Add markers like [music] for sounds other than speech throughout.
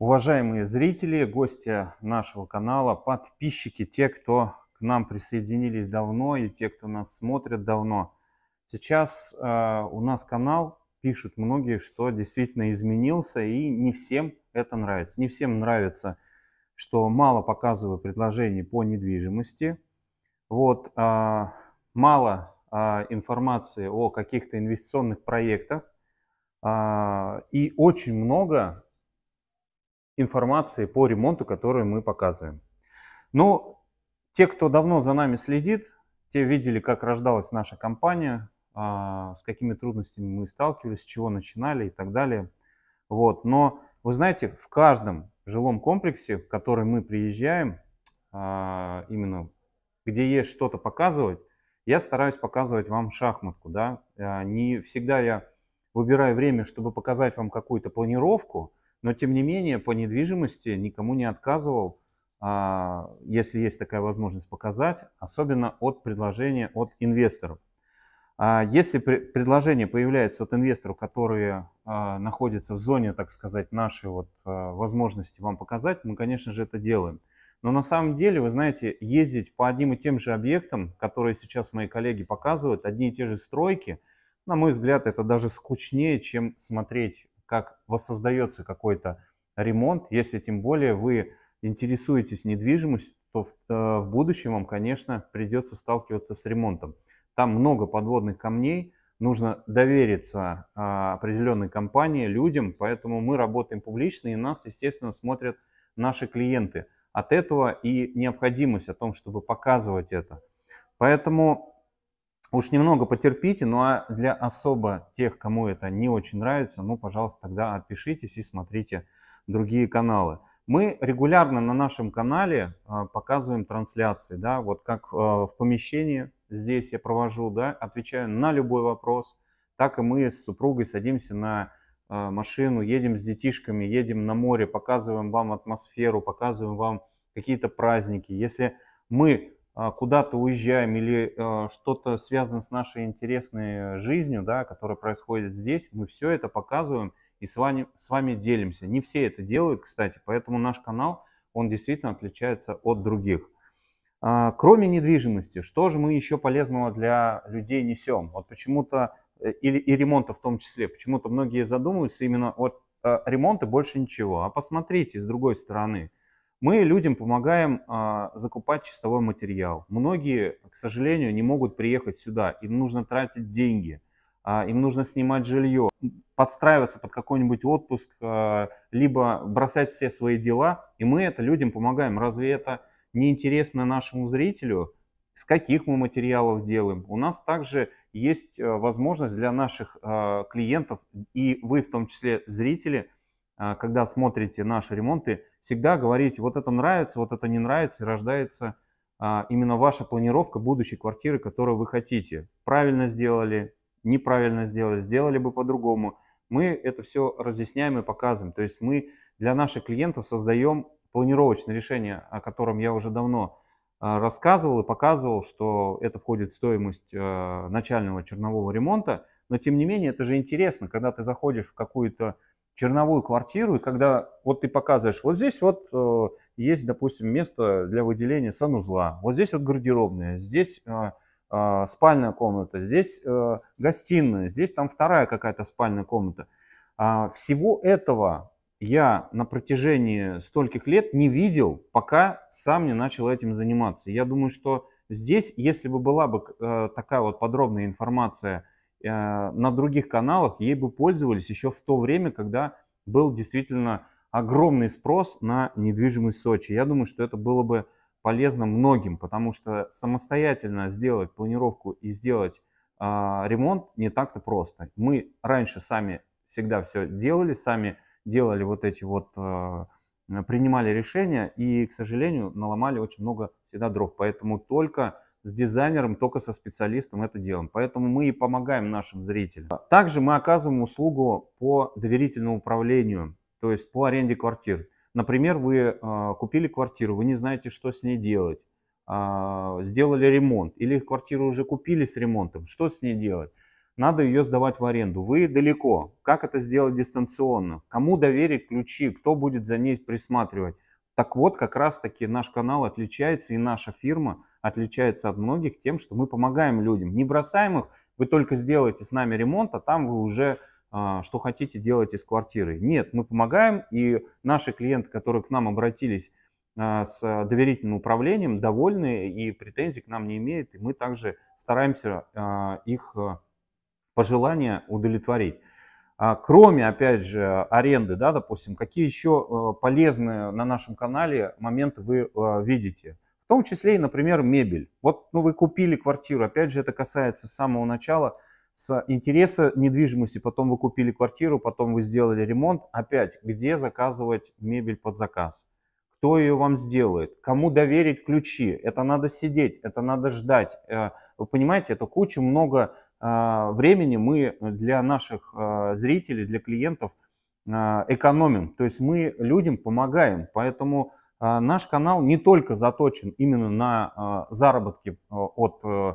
Уважаемые зрители, гости нашего канала, подписчики, те, кто к нам присоединились давно и те, кто нас смотрят давно. Сейчас э, у нас канал, пишут многие, что действительно изменился и не всем это нравится. Не всем нравится, что мало показываю предложений по недвижимости. Вот, э, мало э, информации о каких-то инвестиционных проектах. Э, и очень много информации по ремонту, которую мы показываем. Но те, кто давно за нами следит, те видели, как рождалась наша компания, а, с какими трудностями мы сталкивались, с чего начинали и так далее. Вот. Но вы знаете, в каждом жилом комплексе, в который мы приезжаем, а, именно где есть что-то показывать, я стараюсь показывать вам шахматку. Да? А, не всегда я выбираю время, чтобы показать вам какую-то планировку, но тем не менее по недвижимости никому не отказывал, а, если есть такая возможность показать, особенно от предложения от инвесторов. А, если предложение появляется от инвесторов, которые а, находятся в зоне, так сказать, нашей вот возможности вам показать, мы, конечно же, это делаем. Но на самом деле, вы знаете, ездить по одним и тем же объектам, которые сейчас мои коллеги показывают, одни и те же стройки, на мой взгляд, это даже скучнее, чем смотреть как воссоздается какой-то ремонт, если тем более вы интересуетесь недвижимостью, то в, э, в будущем вам, конечно, придется сталкиваться с ремонтом. Там много подводных камней, нужно довериться а, определенной компании, людям, поэтому мы работаем публично, и нас, естественно, смотрят наши клиенты. От этого и необходимость о том, чтобы показывать это. Поэтому уж немного потерпите, ну а для особо тех, кому это не очень нравится, ну, пожалуйста, тогда отпишитесь и смотрите другие каналы. Мы регулярно на нашем канале а, показываем трансляции, да, вот как а, в помещении здесь я провожу, да, отвечаю на любой вопрос, так и мы с супругой садимся на а, машину, едем с детишками, едем на море, показываем вам атмосферу, показываем вам какие-то праздники. Если мы а, куда-то уезжаем или а, что-то связано с нашей интересной э, жизнью, да, которая происходит здесь, мы все это показываем и с вами, с вами делимся. Не все это делают, кстати, поэтому наш канал, он действительно отличается от других. А, кроме недвижимости, что же мы еще полезного для людей несем? Вот почему-то, э, или и ремонта в том числе, почему-то многие задумываются именно от ремонта больше ничего. А посмотрите с другой стороны – мы людям помогаем а, закупать чистовой материал. Многие, к сожалению, не могут приехать сюда. Им нужно тратить деньги, а, им нужно снимать жилье, подстраиваться под какой-нибудь отпуск, а, либо бросать все свои дела. И мы это людям помогаем. Разве это не интересно нашему зрителю? С каких мы материалов делаем? У нас также есть э, возможность для наших а, клиентов, и вы в том числе зрители, а, когда смотрите наши ремонты, всегда говорите, вот это нравится, вот это не нравится, и рождается а, именно ваша планировка будущей квартиры, которую вы хотите. Правильно сделали, неправильно сделали, сделали бы по-другому. Мы это все разъясняем и показываем. То есть мы для наших клиентов создаем планировочное решение, о котором я уже давно а, рассказывал и показывал, что это входит в стоимость начального чернового ремонта. Но тем не менее, это же интересно, когда ты заходишь в какую-то черновую квартиру, и когда вот ты показываешь, вот здесь вот э, есть, допустим, место для выделения санузла, вот здесь вот гардеробная, здесь э, э, спальная комната, здесь э, гостиная, здесь там вторая какая-то спальная комната. А, всего этого я на протяжении стольких лет не видел, пока сам не начал этим заниматься. Я думаю, что здесь, если бы была бы э, такая вот подробная информация, Э, на других каналах, ей бы пользовались еще в то время, когда был действительно огромный спрос на недвижимость в Сочи. Я думаю, что это было бы полезно многим, потому что самостоятельно сделать планировку и сделать э, ремонт не так-то просто. Мы раньше сами всегда все делали, сами делали вот эти вот, э, принимали решения и, к сожалению, наломали очень много всегда дров. Поэтому только с дизайнером, только со специалистом это делаем. Поэтому мы и помогаем нашим зрителям. Также мы оказываем услугу по доверительному управлению, то есть по аренде квартир. Например, вы э, купили квартиру, вы не знаете, что с ней делать, э, сделали ремонт, или квартиру уже купили с ремонтом, что с ней делать? Надо ее сдавать в аренду. Вы далеко. Как это сделать дистанционно? Кому доверить ключи? Кто будет за ней присматривать? Так вот, как раз-таки наш канал отличается и наша фирма отличается от многих тем, что мы помогаем людям, не бросаем их, вы только сделаете с нами ремонт, а там вы уже э, что хотите делать из квартиры. Нет, мы помогаем, и наши клиенты, которые к нам обратились э, с доверительным управлением, довольны и претензий к нам не имеют, и мы также стараемся э, их пожелания удовлетворить. А кроме, опять же, аренды, да, допустим, какие еще э, полезные на нашем канале моменты вы э, видите? В том числе и, например, мебель. Вот ну, вы купили квартиру, опять же, это касается с самого начала, с интереса недвижимости, потом вы купили квартиру, потом вы сделали ремонт, опять, где заказывать мебель под заказ? кто ее вам сделает, кому доверить ключи. Это надо сидеть, это надо ждать. Э, вы понимаете, это куча много а, времени мы для наших а, зрителей, для клиентов а, экономим. То есть мы людям помогаем. Поэтому наш канал не только заточен именно на заработки от э,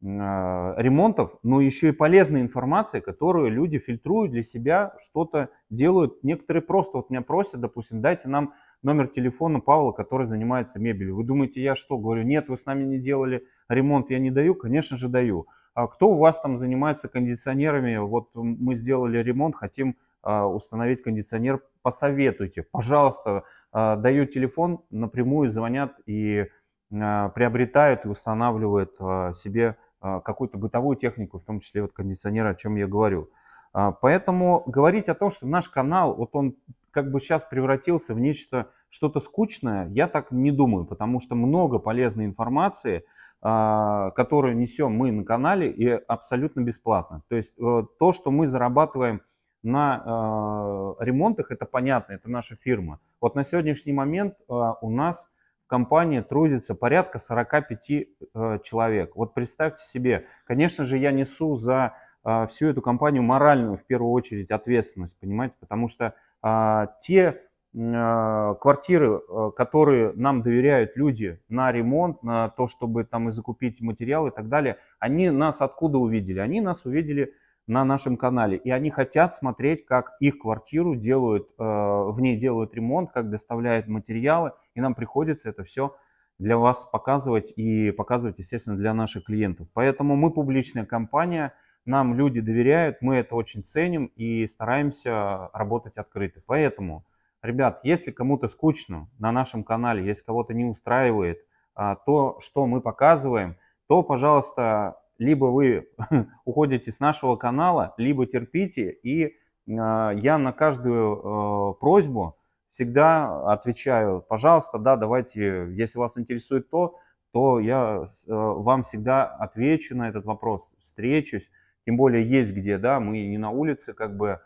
ремонтов, но еще и полезная информация, которую люди фильтруют для себя, что-то делают. Некоторые просто вот меня просят, допустим, дайте нам номер телефона Павла, который занимается мебелью. Вы думаете, я что? Говорю, нет, вы с нами не делали ремонт, я не даю. Конечно же, даю. А кто у вас там занимается кондиционерами? Вот мы сделали ремонт, хотим а, установить кондиционер, посоветуйте. Пожалуйста, а, даю телефон, напрямую звонят и а, приобретают и устанавливают себе какую-то бытовую технику, в том числе вот кондиционер, о чем я говорю. А, поэтому говорить о том, что наш канал, вот он как бы сейчас превратился в нечто, что-то скучное, я так не думаю, потому что много полезной информации, а, которую несем мы на канале и абсолютно бесплатно. То есть э, то, что мы зарабатываем на а, ремонтах, это понятно, это наша фирма. Вот на сегодняшний момент у нас в компании трудится порядка 45 э, человек. Вот представьте себе, конечно же, я несу за а, всю эту компанию моральную, в первую очередь, ответственность, понимаете, потому что а, те а, квартиры, которые нам доверяют люди на ремонт, на то, чтобы там и закупить материалы и так далее, они нас откуда увидели? Они нас увидели на нашем канале. И они хотят смотреть, как их квартиру делают, в ней делают ремонт, как доставляют материалы. И нам приходится это все для вас показывать и показывать, естественно, для наших клиентов. Поэтому мы публичная компания – нам люди доверяют, мы это очень ценим и стараемся работать открыто. Поэтому, ребят, если кому-то скучно на нашем канале, если кого-то не устраивает а, то, что мы показываем, то, пожалуйста, либо вы [laughs] уходите с нашего канала, либо терпите. И а, я на каждую а, просьбу всегда отвечаю, пожалуйста, да, давайте, если вас интересует то, то я а, вам всегда отвечу на этот вопрос, встречусь. Тем более есть где, да, мы не на улице как бы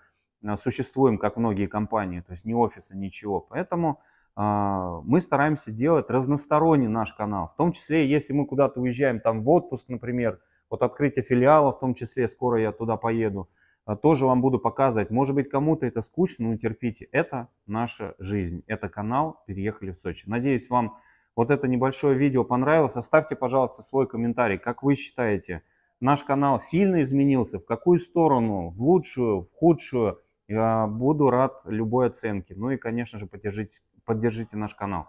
а, существуем, как многие компании, то есть ни офиса, ничего. Поэтому а, мы стараемся делать разносторонний наш канал, в том числе, если мы куда-то уезжаем там в отпуск, например, вот открытие филиала, в том числе, скоро я туда поеду, а, тоже вам буду показывать. Может быть, кому-то это скучно, но терпите. Это наша жизнь, это канал «Переехали в Сочи». Надеюсь, вам вот это небольшое видео понравилось. Оставьте, пожалуйста, свой комментарий, как вы считаете, наш канал сильно изменился, в какую сторону, в лучшую, в худшую. Буду рад любой оценке. Ну и, конечно же, поддержите, поддержите наш канал.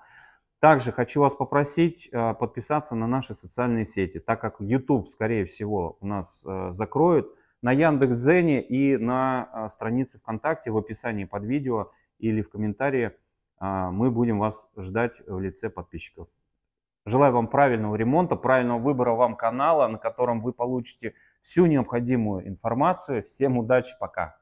Также хочу вас попросить э, подписаться на наши социальные сети, так как YouTube, скорее всего, у нас э, закроют. На Яндекс.Дзене и на э, странице ВКонтакте в описании под видео или в комментарии мы будем вас ждать в лице подписчиков. Желаю вам правильного ремонта, правильного выбора вам канала, на котором вы получите всю необходимую информацию. Всем удачи, пока!